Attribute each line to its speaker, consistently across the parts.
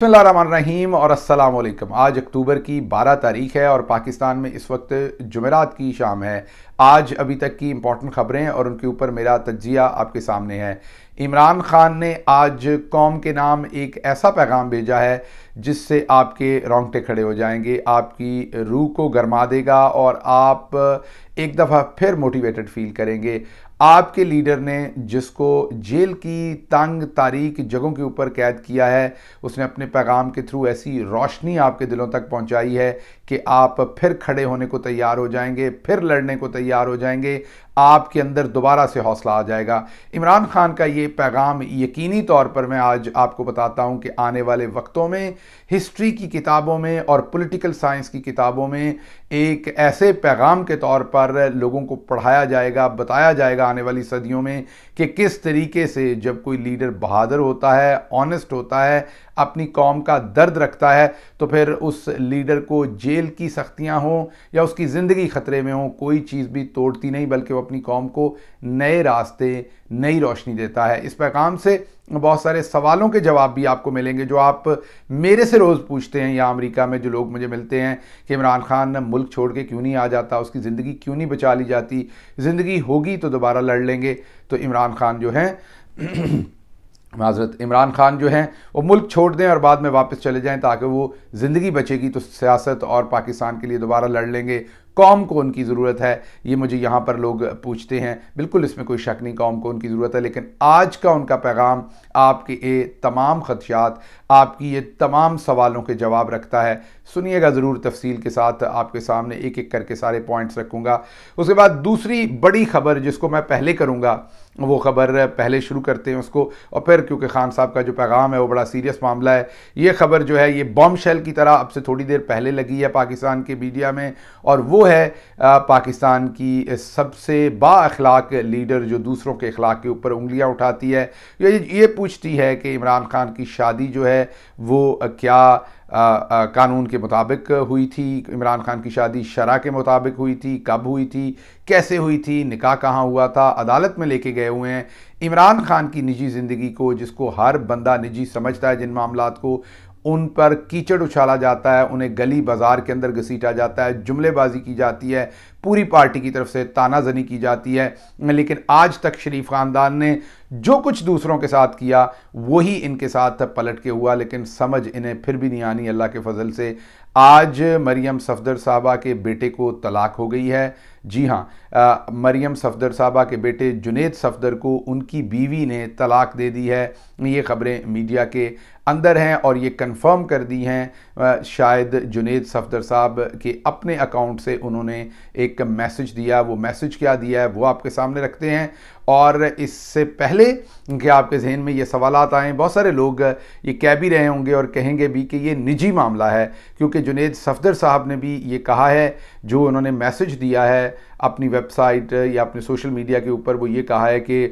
Speaker 1: بسم اللہ الرحمن الرحیم اور السلام علیکم آج اکتوبر کی بارہ تاریخ ہے اور پاکستان میں اس وقت جمعرات کی شام ہے آج ابھی تک کی امپورٹنٹ خبریں اور ان کے اوپر میرا تجزیہ آپ کے سامنے ہے عمران خان نے آج قوم کے نام ایک ایسا پیغام بھیجا ہے جس سے آپ کے رونگٹے کھڑے ہو جائیں گے آپ کی روح کو گرما دے گا اور آپ ایک دفعہ پھر موٹیویٹڈ فیل کریں گے آپ کے لیڈر نے جس کو جیل کی تنگ تاریخ جگہوں کے اوپر قید کیا ہے اس نے اپنے پیغام کے تھرو ایسی روشنی آپ کے دلوں تک پہنچائی ہے کہ آپ پھر کھڑے ہونے کو تیار ہو جائیں گے پھر لڑنے کو تیار ہو جائیں گے آپ کے اندر دوبارہ سے حوصلہ آ جائے گا عمران خان کا یہ پیغام یقینی طور پر میں آج آپ کو بتاتا ہوں کہ آنے والے وقتوں میں ہسٹری کی کتابوں میں اور پولیٹیکل سائنس کی کتابوں میں ایک ایسے پیغام کے طور پر لوگوں کو پڑھایا جائے گا بتایا جائے گا آنے والی صدیوں میں کہ کس طریقے سے جب کوئی لیڈر بہادر ہوتا ہے آنیسٹ ہوتا ہے اپنی قوم کا درد رکھتا ہے تو پھر اس لیڈر کو جیل کی سختیاں ہوں یا اس کی زندگی خطرے میں ہوں کوئی چیز بھی توڑتی نہیں بلکہ وہ اپنی قوم کو نئے راستے نئی روشنی دیتا ہے اس پیغام سے بہت سارے سوالوں کے جواب بھی آپ کو ملیں گے جو آپ میرے سے روز پوچھتے ہیں یا امریکہ میں جو لوگ مجھے ملتے ہیں کہ عمران خان ملک چھوڑ کے کیوں نہیں آ جاتا اس کی زندگی کیوں نہیں بچا لی جاتی زندگی ہوگی تو دوبارہ لڑ لیں گے تو عمران خان جو ہیں معذرت عمران خان جو ہیں وہ ملک چھوڑ دیں اور بعد میں واپس چلے جائیں تاکہ وہ زندگی بچے گی تو سیاست اور پاکستان کے لیے دوبارہ لڑ لیں گے قوم کو ان کی ضرورت ہے یہ مجھے یہاں پر لوگ پوچھتے ہیں بالکل اس میں کوئی شک نہیں قوم کو ان کی ضرورت ہے لیکن آج کا ان کا پیغام آپ کے یہ تمام خدشات آپ کی یہ تمام سوالوں کے جواب رکھتا ہے سنیے گا ضرور تفصیل کے ساتھ آپ کے سامنے ایک ایک کر کے سارے پوائنٹس رکھوں گا اس کے بعد دوسری بڑی خبر جس کو میں پہلے کروں گا وہ خبر پہلے شروع کرتے ہیں اس کو اور پھر کیونکہ خان صاحب کا جو پیغام ہے وہ بڑا سیریس معاملہ ہے یہ خبر جو ہے یہ بوم شیل کی طرح اب سے تھوڑی دیر پہلے لگی ہے پاکستان کے میڈیا میں اور وہ ہے پاکستان کی سب سے با اخلاق لیڈر جو دوسروں کے اخلاق کے اوپر انگلیاں اٹھاتی ہے یہ پوچھتی ہے کہ عمران خان کی شادی جو ہے وہ کیا قانون کے مطابق ہوئی تھی عمران خان کی شادی شرعہ کے مطابق ہوئی تھی کب ہوئی تھی کیسے ہوئی تھی نکاح کہاں ہوا تھا عدالت میں لے کے گئے ہوئے ہیں عمران خان کی نجی زندگی کو جس کو ہر بندہ نجی سمجھتا ہے جن معاملات کو ان پر کیچڑ اچھالا جاتا ہے انہیں گلی بازار کے اندر گھسیٹا جاتا ہے جملے بازی کی جاتی ہے پوری پارٹی کی طرف سے تانہ زنی کی جاتی ہے لیکن آج تک شریف خاندان نے جو کچھ دوسروں کے ساتھ کیا وہی ان کے ساتھ پلٹ کے ہوا لیکن سمجھ انہیں پھر بھی نہیں آنی اللہ کے فضل سے آج مریم صفدر صاحبہ کے بیٹے کو طلاق ہو گئی ہے جی ہاں مریم صفدر صاحبہ کے بیٹے جنید صفدر کو ان کی بیوی نے طلاق دے دی ہے یہ خبریں میڈیا کے اندر ہیں اور یہ کنفرم کر دی ہیں شاید جنید صفدر صاحب کے اپنے اکاؤنٹ سے انہوں نے ایک میسج دیا وہ میسج کیا دیا ہے وہ آپ کے سامنے رکھتے ہیں اور اس سے پہلے کہ آپ کے ذہن میں یہ سوالات آئیں بہت سارے لوگ یہ کہہ بھی رہے ہوں گے اور کہیں گے بھی کہ یہ نجی معاملہ ہے کیونکہ جنید صفدر صاحب نے بھی یہ کہا ہے جو انہوں نے میسج دیا ہے اپنی ویب سائٹ یا اپنے سوشل میڈیا کے اوپر وہ یہ کہا ہے کہ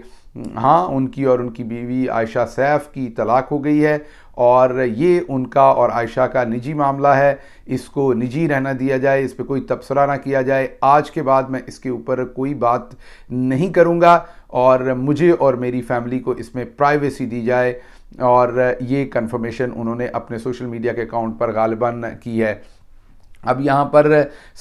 Speaker 1: ہاں ان کی اور ان کی بیوی عائشہ سیف کی طلاق ہو گئی ہے اور یہ ان کا اور عائشہ کا نجی معاملہ ہے اس کو نجی رہنا دیا جائے اس پہ کوئی تبصرہ نہ کیا جائے آج کے بعد میں اس کے اوپر کوئی بات نہیں کروں گا اور مجھے اور میری فیملی کو اس میں پرائیویسی دی جائے اور یہ کنفرمیشن انہوں نے اپنے سوشل میڈیا کے اکاؤنٹ پر غالباً کی ہے اب یہاں پر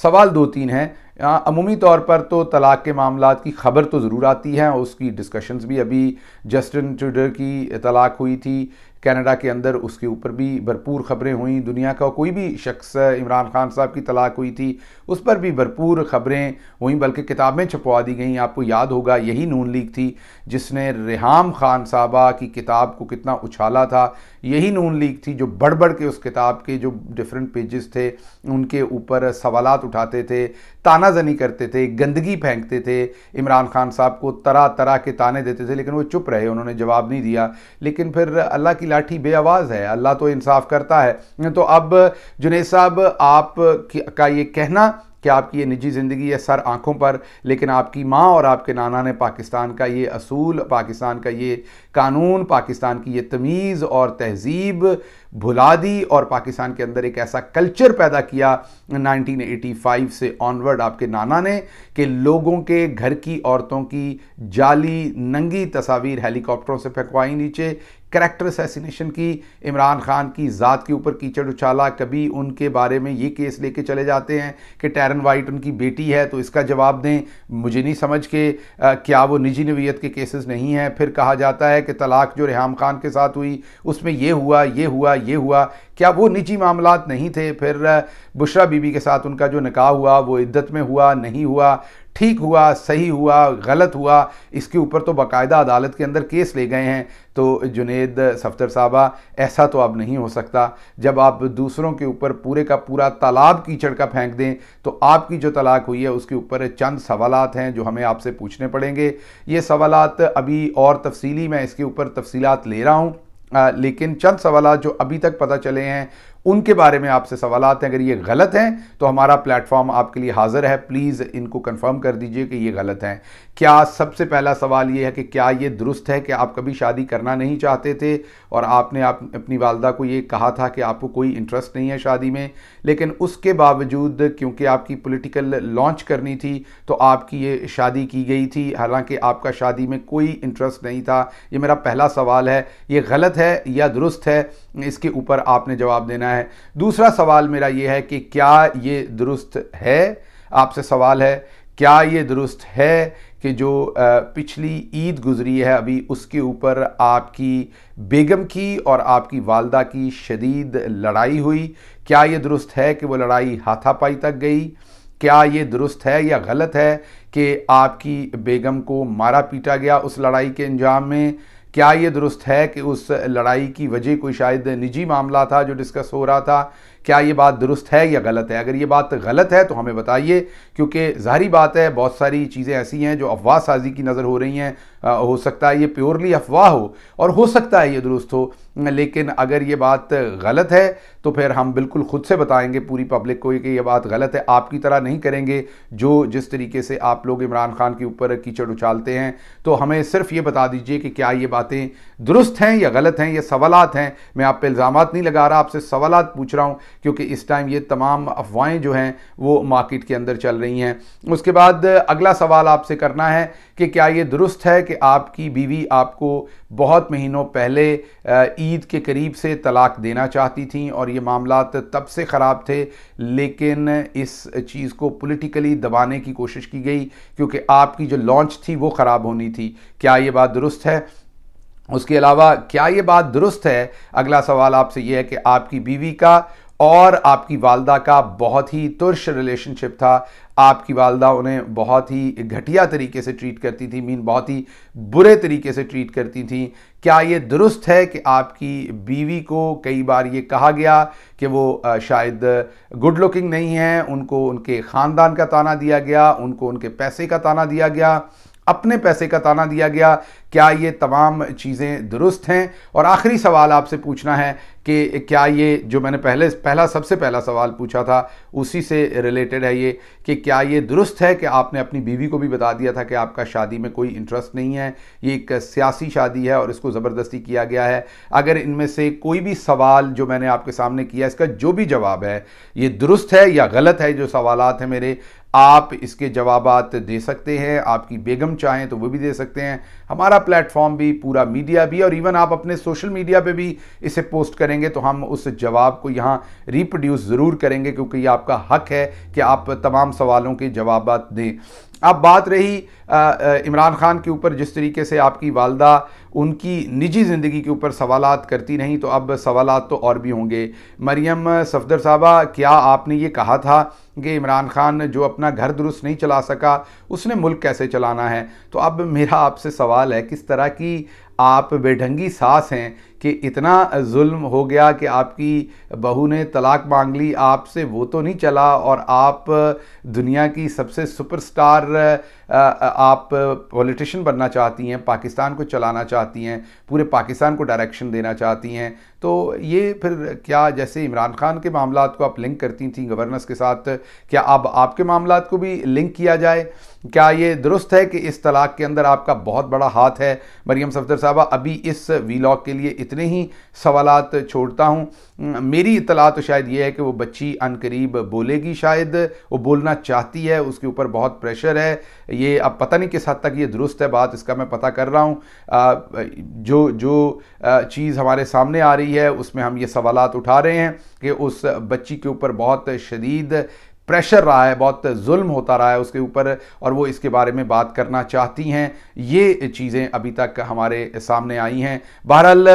Speaker 1: سوال دو تین ہیں عمومی طور پر تو طلاق کے معاملات کی خبر تو ضرور آتی ہے اس کی ڈسکشنز بھی ابھی جسٹن ٹوڈر کی طلاق ہوئی تھی کینیڈا کے اندر اس کے اوپر بھی بھرپور خبریں ہوئیں دنیا کا کوئی بھی شخص عمران خان صاحب کی طلاق ہوئی تھی اس پر بھی بھرپور خبریں ہوئیں بلکہ کتابیں چھپوا دی گئیں آپ کو یاد ہوگا یہی نون لیگ تھی جس نے ریحام خان صاحبہ کی کتاب کو کتنا اچھالا تھا یہی نون لیگ تھی جو بڑھ بڑھ کے اس کتاب کے جو ڈیفرنٹ پیجز تھے ان کے اوپر سوالات اٹھاتے تھے تانہ زنی کرتے تھے گندگی پھینکتے تھے عمران خان صاحب کو طرح طرح کے تانے دیتے تھے لیکن وہ چپ رہے انہوں نے جواب نہیں دیا لیکن پھر اللہ کی کی لاٹھی بے آواز ہے اللہ تو انصاف کرتا ہے تو اب جنید صاحب آپ کا یہ کہنا کہ آپ کی یہ نجی زندگی ہے سر آنکھوں پر لیکن آپ کی ماں اور آپ کے نانا نے پاکستان پاکستان پاکستان کا کا یہ یہ یہ اصول قانون کی تمیز اور تہذیب بھلا دی اور پاکستان کے اندر ایک ایسا کلچر پیدا کیا نائنٹین ایٹی فائیو سے آنورڈ آپ کے نانا نے کہ لوگوں کے گھر کی عورتوں کی جعلی ننگی تصاویر ہیلی کاپٹروں سے پھینکوائی نیچے کریکٹر اسیسینیشن کی عمران خان کی ذات کے اوپر کیچڑ اچھالا کبھی ان کے بارے میں یہ کیس لے کے چلے جاتے ہیں کہ ٹیرن وائٹ ان کی بیٹی ہے تو اس کا جواب دیں مجھے نہیں سمجھ کے کیا وہ نجی نویت کے کیسز نہیں ہیں پھر کہا جاتا ہے کہ طلاق جو ریحام خان کے ساتھ ہوئی اس میں یہ ہوا یہ ہوا یہ ہوا کیا وہ نجی معاملات نہیں تھے پھر بشرا بی بی کے ساتھ ان کا جو نکاح ہوا وہ عدت میں ہوا نہیں ہوا ٹھیک ہوا صحیح ہوا غلط ہوا اس کے اوپر تو باقاعدہ عدالت کے اندر کیس لے گئے ہیں تو جنید صفتر صاحبہ ایسا تو اب نہیں ہو سکتا جب آپ دوسروں کے اوپر پورے کا پورا تالاب کیچڑ کا پھینک دیں تو آپ کی جو طلاق ہوئی ہے اس کے اوپر چند سوالات ہیں جو ہمیں آپ سے پوچھنے پڑیں گے یہ سوالات ابھی اور تفصیلی میں اس کے اوپر تفصیلات لے رہا ہوں لیکن چند سوالات جو ابھی تک پتہ چلے ہیں ان کے بارے میں آپ سے سوالات ہیں اگر یہ غلط ہیں تو ہمارا پلیٹ فارم آپ کے لیے حاضر ہے پلیز ان کو کنفرم کر دیجئے کہ یہ غلط ہیں کیا سب سے پہلا سوال یہ ہے کہ کیا یہ درست ہے کہ آپ کبھی شادی کرنا نہیں چاہتے تھے اور آپ نے آپ اپنی والدہ کو یہ کہا تھا کہ آپ کو کوئی انٹرسٹ نہیں ہے شادی میں لیکن اس کے باوجود کیونکہ آپ کی پولیٹیکل لانچ کرنی تھی تو آپ کی یہ شادی کی گئی تھی حالانکہ آپ کا شادی میں کوئی انٹرسٹ نہیں تھا یہ میرا پہلا سوال ہے یہ غلط ہے یا درست ہے اس کے اوپر آپ نے جواب دینا ہے ہے دوسرا سوال میرا یہ ہے کہ کیا یہ درست ہے آپ سے سوال ہے کیا یہ درست ہے کہ جو پچھلی عید گزری ہے ابھی اس کے اوپر آپ کی بیگم کی اور آپ کی والدہ کی شدید لڑائی ہوئی کیا یہ درست ہے کہ وہ لڑائی ہاتھا پائی تک گئی کیا یہ درست ہے یا غلط ہے کہ آپ کی بیگم کو مارا پیٹا گیا اس لڑائی کے انجام میں کیا یہ درست ہے کہ اس لڑائی کی وجہ کوئی شاید نجی معاملہ تھا جو ڈسکس ہو رہا تھا کیا یہ بات درست ہے یا غلط ہے اگر یہ بات غلط ہے تو ہمیں بتائیے کیونکہ ظاہری بات ہے بہت ساری چیزیں ایسی ہیں جو افواہ سازی کی نظر ہو رہی ہیں ہو سکتا ہے یہ پیورلی افواہ ہو اور ہو سکتا ہے یہ درست ہو لیکن اگر یہ بات غلط ہے تو پھر ہم بالکل خود سے بتائیں گے پوری پبلک کو کہ یہ بات غلط ہے آپ کی طرح نہیں کریں گے جو جس طریقے سے آپ لوگ عمران خان کے اوپر کیچڑ اچھالتے ہیں تو ہمیں صرف یہ بتا دیجئے کہ کیا یہ باتیں درست ہیں یا غلط ہیں یا سوالات ہیں میں آپ پہ الزامات نہیں لگا رہا آپ سے سوالات پوچھ رہا ہوں کیونکہ اس ٹائم یہ تمام افواہیں جو ہیں وہ مارکیٹ کے اندر چل رہی ہیں اس کے بعد اگلا سوال آپ سے کرنا ہے کہ کیا یہ درست ہے کہ آپ کی بیوی آپ کو بہت مہینوں پہلے عید کے قریب سے طلاق دینا چاہتی تھیں اور یہ معاملات تب سے خراب تھے لیکن اس چیز کو پولیٹیکلی دبانے کی کوشش کی گئی کیونکہ آپ کی جو لانچ تھی وہ خراب ہونی تھی کیا یہ بات درست ہے اس کے علاوہ کیا یہ بات درست ہے اگلا سوال آپ سے یہ ہے کہ آپ کی بیوی کا اور آپ کی والدہ کا بہت ہی ترش ریلیشن شپ تھا آپ کی والدہ انہیں بہت ہی گھٹیا طریقے سے ٹریٹ کرتی تھی مین بہت ہی برے طریقے سے ٹریٹ کرتی تھیں کیا یہ درست ہے کہ آپ کی بیوی کو کئی بار یہ کہا گیا کہ وہ شاید گڈ لکنگ نہیں ہیں ان کو ان کے خاندان کا تانہ دیا گیا ان کو ان کے پیسے کا تانہ دیا گیا اپنے پیسے کا تانہ دیا گیا کیا یہ تمام چیزیں درست ہیں اور آخری سوال آپ سے پوچھنا ہے کہ کیا یہ جو میں نے پہلے پہلا سب سے پہلا سوال پوچھا تھا اسی سے ریلیٹڈ ہے یہ کہ کیا یہ درست ہے کہ آپ نے اپنی بیوی کو بھی بتا دیا تھا کہ آپ کا شادی میں کوئی انٹرسٹ نہیں ہے یہ ایک سیاسی شادی ہے اور اس کو زبردستی کیا گیا ہے اگر ان میں سے کوئی بھی سوال جو میں نے آپ کے سامنے کیا اس کا جو بھی جواب ہے یہ درست ہے یا غلط ہے جو سوالات ہیں میرے آپ اس کے جوابات دے سکتے ہیں آپ کی بیگم چاہیں تو وہ بھی دے سکتے ہیں ہمارا پلیٹ فارم بھی پورا میڈیا بھی اور ایون آپ اپنے سوشل میڈیا پہ بھی اسے پوسٹ کریں کریں گے تو ہم اس جواب کو یہاں ریپروڈیوس ضرور کریں گے کیونکہ یہ آپ کا حق ہے کہ آپ تمام سوالوں کے جوابات دیں اب بات رہی عمران خان کے اوپر جس طریقے سے آپ کی والدہ ان کی نجی زندگی کے اوپر سوالات کرتی نہیں تو اب سوالات تو اور بھی ہوں گے مریم صفدر صاحبہ کیا آپ نے یہ کہا تھا کہ عمران خان جو اپنا گھر درست نہیں چلا سکا اس نے ملک کیسے چلانا ہے تو اب میرا آپ سے سوال ہے کس طرح کی آپ بے ڈھنگی ساس ہیں کہ اتنا ظلم ہو گیا کہ آپ کی بہو نے طلاق مانگ لی آپ سے وہ تو نہیں چلا اور آپ دنیا کی سب سے سپر سٹار آپ پولیٹیشن بننا چاہتی ہیں پاکستان کو چلانا چاہتی ہیں پورے پاکستان کو ڈائریکشن دینا چاہتی ہیں تو یہ پھر کیا جیسے عمران خان کے معاملات کو آپ لنک کرتی تھیں گورننس کے ساتھ کیا اب آپ کے معاملات کو بھی لنک کیا جائے کیا یہ درست ہے کہ اس طلاق کے اندر آپ کا بہت بڑا ہاتھ ہے مریم صفدر صاحبہ ابھی اس ویلاگ کے لیے اتنے ہی سوالات چھوڑتا ہوں میری اطلاع تو شاید یہ ہے کہ وہ بچی ان قریب بولے گی شاید وہ بولنا چاہتی ہے اس کے اوپر بہت پریشر ہے یہ اب پتہ نہیں کس حد تک یہ درست ہے بات اس کا میں پتہ کر رہا ہوں جو جو چیز ہمارے سامنے آ رہی ہے اس میں ہم یہ سوالات اٹھا رہے ہیں کہ اس بچی کے اوپر بہت شدید پریشر رہا ہے بہت ظلم ہوتا رہا ہے اس کے اوپر اور وہ اس کے بارے میں بات کرنا چاہتی ہیں یہ چیزیں ابھی تک ہمارے سامنے آئی ہیں بہرحال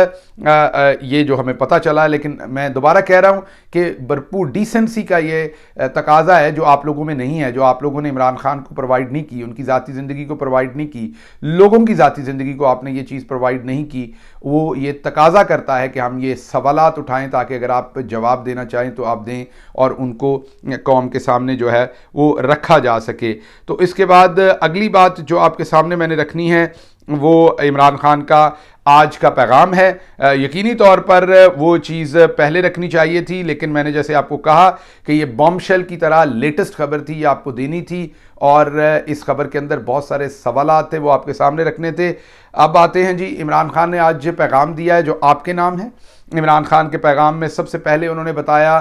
Speaker 1: یہ جو ہمیں پتہ چلا ہے لیکن میں دوبارہ کہہ رہا ہوں کہ بھرپور ڈیسنسی کا یہ تقاضا ہے جو آپ لوگوں میں نہیں ہے جو آپ لوگوں نے عمران خان کو پروائیڈ نہیں کی ان کی ذاتی زندگی کو پروائیڈ نہیں کی لوگوں کی ذاتی زندگی کو آپ نے یہ چیز پروائیڈ نہیں کی وہ یہ تقاضا کرتا ہے کہ ہم یہ سوالات اٹھائیں تاکہ اگر آپ جواب دینا چاہیں تو آپ دیں اور ان کو قوم کے سامنے جو ہے وہ رکھا جا سکے تو اس کے بعد اگلی بات جو آپ کے سامنے میں نے رکھنی ہے وہ عمران خان کا آج کا پیغام ہے یقینی طور پر وہ چیز پہلے رکھنی چاہیے تھی لیکن میں نے جیسے آپ کو کہا کہ یہ بام شیل کی طرح لیٹسٹ خبر تھی یہ آپ کو دینی تھی اور اس خبر کے اندر بہت سارے سوالات تھے وہ آپ کے سامنے رکھنے تھے اب آتے ہیں جی عمران خان نے آج پیغام دیا ہے جو آپ کے نام ہے عمران خان کے پیغام میں سب سے پہلے انہوں نے بتایا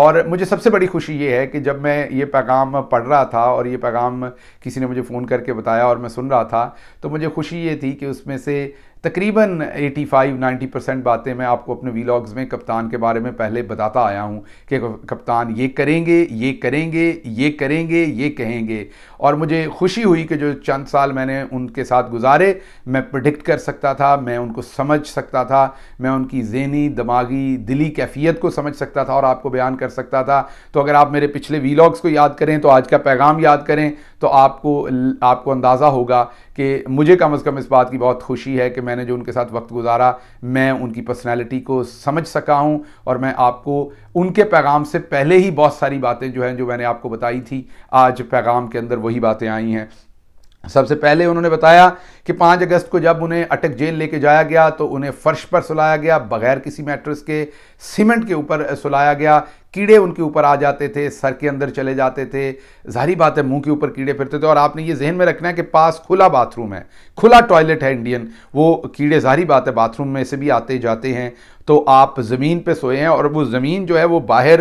Speaker 1: اور مجھے سب سے بڑی خوشی یہ ہے کہ جب میں یہ پیغام پڑھ رہا تھا اور یہ پیغام کسی نے مجھے فون کر کے بتایا اور میں سن رہا تھا تو مجھے خوشی یہ تھی کہ اس میں سے تقریباً ایٹی فائیو نائنٹی پرسینٹ باتیں میں آپ کو اپنے ویلاگز میں کپتان کے بارے میں پہلے بتاتا آیا ہوں کہ کپتان یہ کریں گے یہ کریں گے یہ کریں گے یہ کہیں گے اور مجھے خوشی ہوئی کہ جو چند سال میں نے ان کے ساتھ گزارے میں پرڈکٹ کر سکتا تھا میں ان کو سمجھ سکتا تھا میں ان کی ذہنی دماغی دلی کیفیت کو سمجھ سکتا تھا اور آپ کو بیان کر سکتا تھا تو اگر آپ میرے پچھلے ویلاگز کو یاد کریں تو آج کا پیغام یاد کریں تو آپ کو آپ کو اندازہ ہوگا کہ مجھے کم از کم اس بات کی بہت خوشی ہے کہ میں نے جو ان کے ساتھ وقت گزارا میں ان کی پرسنالٹی کو سمجھ سکا ہوں اور میں آپ کو ان کے پیغام سے پہلے ہی بہت ساری باتیں جو ہیں جو میں نے آپ کو بتائی تھی آج پیغام کے اندر وہی باتیں آئی ہیں سب سے پہلے انہوں نے بتایا کہ پانچ اگست کو جب انہیں اٹک جیل لے کے جایا گیا تو انہیں فرش پر سلایا گیا بغیر کسی میٹرس کے سیمنٹ کے اوپر سلایا گیا کیڑے ان کے اوپر آ جاتے تھے سر کے اندر چلے جاتے تھے ظاہری بات ہے منہ کے اوپر کیڑے پھرتے تھے اور آپ نے یہ ذہن میں رکھنا ہے کہ پاس کھلا باتھ روم ہے کھلا ٹوائلٹ ہے انڈین وہ کیڑے ظاہری بات ہے باتھ روم میں سے بھی آتے جاتے ہیں تو آپ زمین پہ سوئے ہیں اور وہ زمین جو ہے وہ باہر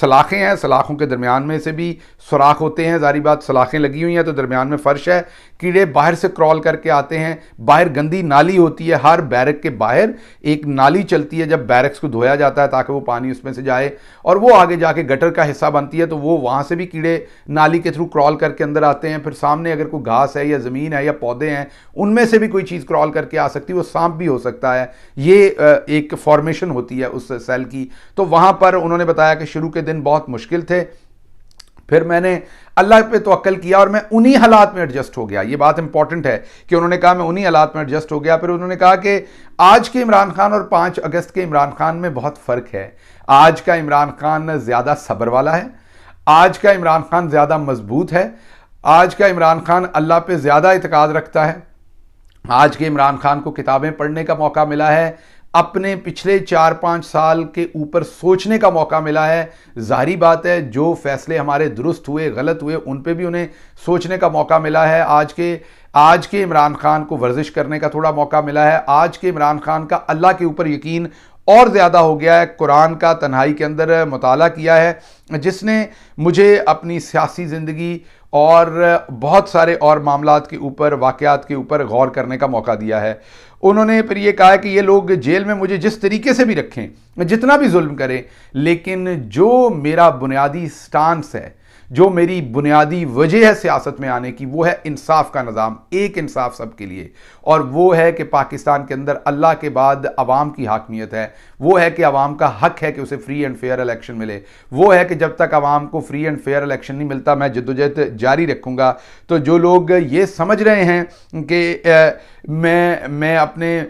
Speaker 1: سلاخیں ہیں سلاخوں کے درمیان میں سے بھی سوراخ ہوتے ہیں ظاہری بات سلاخیں لگی ہوئی ہیں تو درمیان میں فرش ہے کیڑے باہر سے کرال کر کے آتے ہیں باہر گندی نالی ہوتی ہے ہر بیرک کے باہر ایک نالی چلتی ہے جب بیرکس کو دھویا جاتا ہے تاکہ وہ پانی اس میں سے جائے اور وہ آگے جا کے گٹر کا حصہ بنتی ہے تو وہ وہاں سے بھی کیڑے نالی کے تھرو کرال کر کے اندر آتے ہیں پھر سامنے اگر کوئی گھاس ہے یا زمین ہے یا پودے ہیں ان میں سے بھی کوئی چیز کرال کر کے آ سکتی ہے وہ سانپ بھی ہو سکتا ہے یہ ایک فارم فارمیشن ہوتی ہے اس سیل کی تو وہاں پر انہوں نے بتایا کہ شروع کے دن بہت مشکل تھے پھر میں نے اللہ پہ توکل کیا اور میں انہی حالات میں ایڈجسٹ ہو گیا یہ بات امپورٹنٹ ہے کہ انہوں نے کہا میں انہی حالات میں ایڈجسٹ ہو گیا پھر انہوں نے کہا کہ آج کے عمران خان اور پانچ اگست کے عمران خان میں بہت فرق ہے آج کا عمران خان زیادہ صبر والا ہے آج کا عمران خان زیادہ مضبوط ہے آج کا عمران خان اللہ پہ زیادہ اعتقاد رکھتا ہے آج کے عمران خان کو کتابیں پڑھنے کا موقع ملا ہے اپنے پچھلے چار پانچ سال کے اوپر سوچنے کا موقع ملا ہے ظاہری بات ہے جو فیصلے ہمارے درست ہوئے غلط ہوئے ان پہ بھی انہیں سوچنے کا موقع ملا ہے آج کے آج کے عمران خان کو ورزش کرنے کا تھوڑا موقع ملا ہے آج کے عمران خان کا اللہ کے اوپر یقین اور زیادہ ہو گیا ہے قرآن کا تنہائی کے اندر مطالعہ کیا ہے جس نے مجھے اپنی سیاسی زندگی اور بہت سارے اور معاملات کے اوپر واقعات کے اوپر غور کرنے کا موقع دیا ہے انہوں نے پھر یہ کہا کہ یہ لوگ جیل میں مجھے جس طریقے سے بھی رکھیں جتنا بھی ظلم کریں لیکن جو میرا بنیادی سٹانس ہے جو میری بنیادی وجہ ہے سیاست میں آنے کی وہ ہے انصاف کا نظام ایک انصاف سب کے لیے اور وہ ہے کہ پاکستان کے اندر اللہ کے بعد عوام کی حاکمیت ہے وہ ہے کہ عوام کا حق ہے کہ اسے فری اینڈ فیئر الیکشن ملے وہ ہے کہ جب تک عوام کو فری اینڈ فیئر الیکشن نہیں ملتا میں جد و جد جاری رکھوں گا تو جو لوگ یہ سمجھ رہے ہیں کہ میں اپنے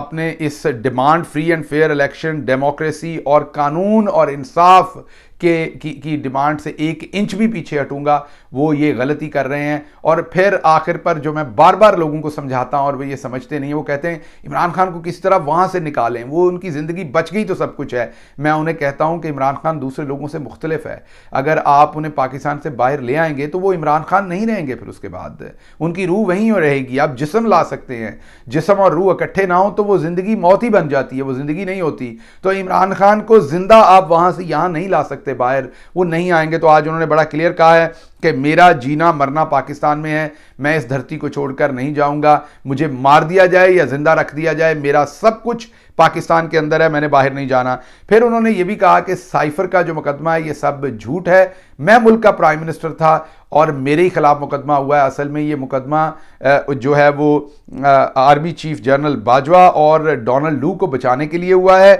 Speaker 1: اپنے اس demand free and fair election democracy اور قانون اور انصاف کے کی ڈیمانڈ سے ایک انچ بھی پیچھے ہٹوں گا وہ یہ غلطی کر رہے ہیں اور پھر آخر پر جو میں بار بار لوگوں کو سمجھاتا ہوں اور وہ یہ سمجھتے نہیں وہ کہتے ہیں عمران خان کو کس طرح وہاں سے نکالیں وہ ان کی زندگی بچ گئی تو سب کچھ ہے میں انہیں کہتا ہوں کہ عمران خان دوسرے لوگوں سے مختلف ہے اگر آپ انہیں پاکستان سے باہر لے آئیں گے تو وہ عمران خان نہیں رہیں گے پھر اس کے بعد ان کی روح وہیں رہے گی آپ جسم لا سکتے ہیں جسم اور روح اکٹھے نہ ہوں تو وہ زندگی موت ہی بن جاتی ہے وہ زندگی نہیں ہوتی تو عمران خان کو زندہ آپ وہاں سے یہاں نہیں لا سکتے سے باہر وہ نہیں آئیں گے تو آج انہوں نے بڑا کلیئر کہا ہے کہ میرا جینا مرنا پاکستان میں ہے میں اس دھرتی کو چھوڑ کر نہیں جاؤں گا مجھے مار دیا جائے یا زندہ رکھ دیا جائے میرا سب کچھ پاکستان کے اندر ہے میں نے باہر نہیں جانا پھر انہوں نے یہ بھی کہا کہ سائفر کا جو مقدمہ ہے یہ سب جھوٹ ہے میں ملک کا پرائم منسٹر تھا اور میرے ہی خلاف مقدمہ ہوا ہے اصل میں یہ مقدمہ جو ہے وہ آرمی چیف جنرل باجوہ اور ڈونلڈ لو کو بچانے کے لیے ہوا ہے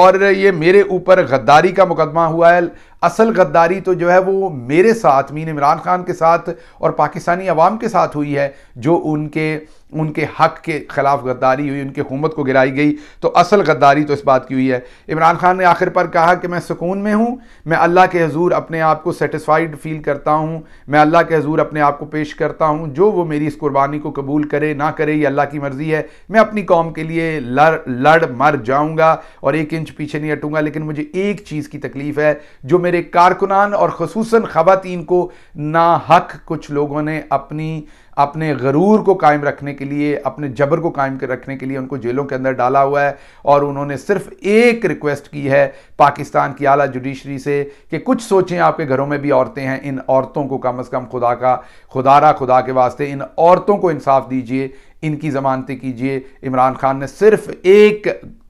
Speaker 1: اور یہ میرے اوپر غداری کا مقدمہ ہوا ہے اصل غداری تو جو ہے وہ میرے ساتھ مین عمران خان کے ساتھ اور پاکستانی عوام کے ساتھ ہوئی ہے جو ان کے ان کے حق کے خلاف غداری ہوئی ان کے حکومت کو گرائی گئی تو اصل غداری تو اس بات کی ہوئی ہے عمران خان نے آخر پر کہا کہ میں سکون میں ہوں میں اللہ کے حضور اپنے آپ کو سیٹسفائیڈ فیل کرتا ہوں میں اللہ کے حضور اپنے آپ کو پیش کرتا ہوں جو وہ میری اس قربانی کو قبول کرے نہ کرے یہ اللہ کی مرضی ہے میں اپنی قوم کے لیے لڑ لڑ مر جاؤں گا اور ایک انچ پیچھے نہیں ہٹوں گا لیکن مجھے ایک چیز کی تکلیف ہے جو میرے میرے کارکنان اور خصوصاً خواتین کو حق کچھ لوگوں نے اپنی اپنے غرور کو قائم رکھنے کے لیے اپنے جبر کو قائم رکھنے کے لیے ان کو جیلوں کے اندر ڈالا ہوا ہے اور انہوں نے صرف ایک ریکویسٹ کی ہے پاکستان کی اعلیٰ جوڈیشری سے کہ کچھ سوچیں آپ کے گھروں میں بھی عورتیں ہیں ان عورتوں کو کم از کم خدا کا خدا را خدا کے واسطے ان عورتوں کو انصاف دیجئے ان کی ضمانتیں کیجئے عمران خان نے صرف ایک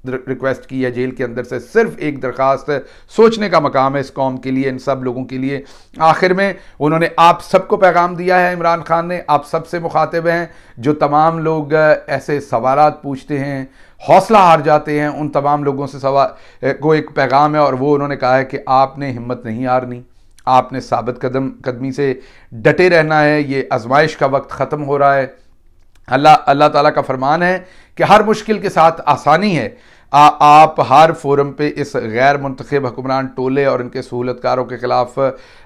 Speaker 1: ریکویسٹ کی ہے جیل کے اندر سے صرف ایک درخواست سوچنے کا مقام ہے اس قوم کے لیے ان سب لوگوں کے لیے آخر میں انہوں نے آپ سب کو پیغام دیا ہے عمران خان نے آپ سب سے مخاطب ہیں جو تمام لوگ ایسے سوالات پوچھتے ہیں حوصلہ ہار جاتے ہیں ان تمام لوگوں سے سوا کو ایک پیغام ہے اور وہ انہوں نے کہا ہے کہ آپ نے ہمت نہیں ہارنی آپ نے ثابت قدم قدمی سے ڈٹے رہنا ہے یہ آزمائش کا وقت ختم ہو رہا ہے اللہ اللہ تعالیٰ کا فرمان ہے کہ ہر مشکل کے ساتھ آسانی ہے آپ ہر فورم پہ اس غیر منتخب حکمران ٹولے اور ان کے سہولت کاروں کے خلاف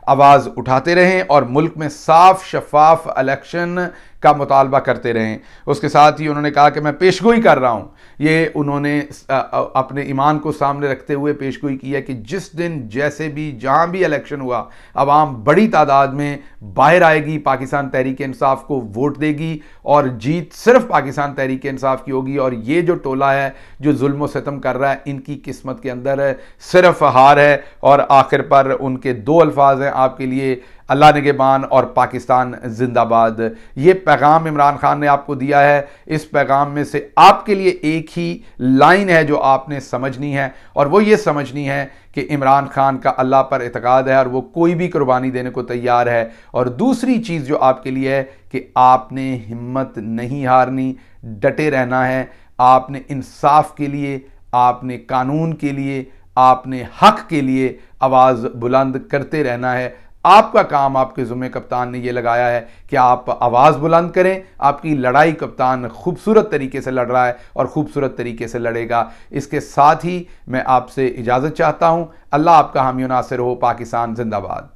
Speaker 1: آواز اٹھاتے رہیں اور ملک میں صاف شفاف الیکشن کا مطالبہ کرتے رہیں اس کے ساتھ ہی انہوں نے کہا کہ میں پیشگوئی کر رہا ہوں یہ انہوں نے اپنے ایمان کو سامنے رکھتے ہوئے پیشگوئی کی ہے کہ جس دن جیسے بھی جہاں بھی الیکشن ہوا عوام بڑی تعداد میں باہر آئے گی پاکستان تحریک انصاف کو ووٹ دے گی اور جیت صرف پاکستان تحریک انصاف کی ہوگی اور یہ جو ٹولہ ہے جو ظلم و ستم کر رہا ہے ان کی قسمت کے اندر صرف ہار ہے اور آخر پر ان کے دو الفاظ ہیں آپ کے لیے اللہ نگبان اور پاکستان زندہ باد یہ پیغام عمران خان نے آپ کو دیا ہے اس پیغام میں سے آپ کے لیے ایک ہی لائن ہے ہے ہے جو آپ نے سمجھنی سمجھنی اور وہ یہ کہ عمران خان کا اللہ پر اعتقاد ہے اور وہ کوئی بھی قربانی دینے کو تیار ہے اور دوسری چیز جو آپ کے لیے ہے کہ آپ نے ہمت نہیں ہارنی ڈٹے رہنا ہے آپ نے انصاف کے لیے آپ نے قانون کے لیے آپ نے حق کے لیے آواز بلند کرتے رہنا ہے آپ کا کام آپ کے ذمہ کپتان نے یہ لگایا ہے کہ آپ آواز بلند کریں آپ کی لڑائی کپتان خوبصورت طریقے سے لڑ رہا ہے اور خوبصورت طریقے سے لڑے گا اس کے ساتھ ہی میں آپ سے اجازت چاہتا ہوں اللہ آپ کا حامی و ناصر ہو پاکستان زندہ باد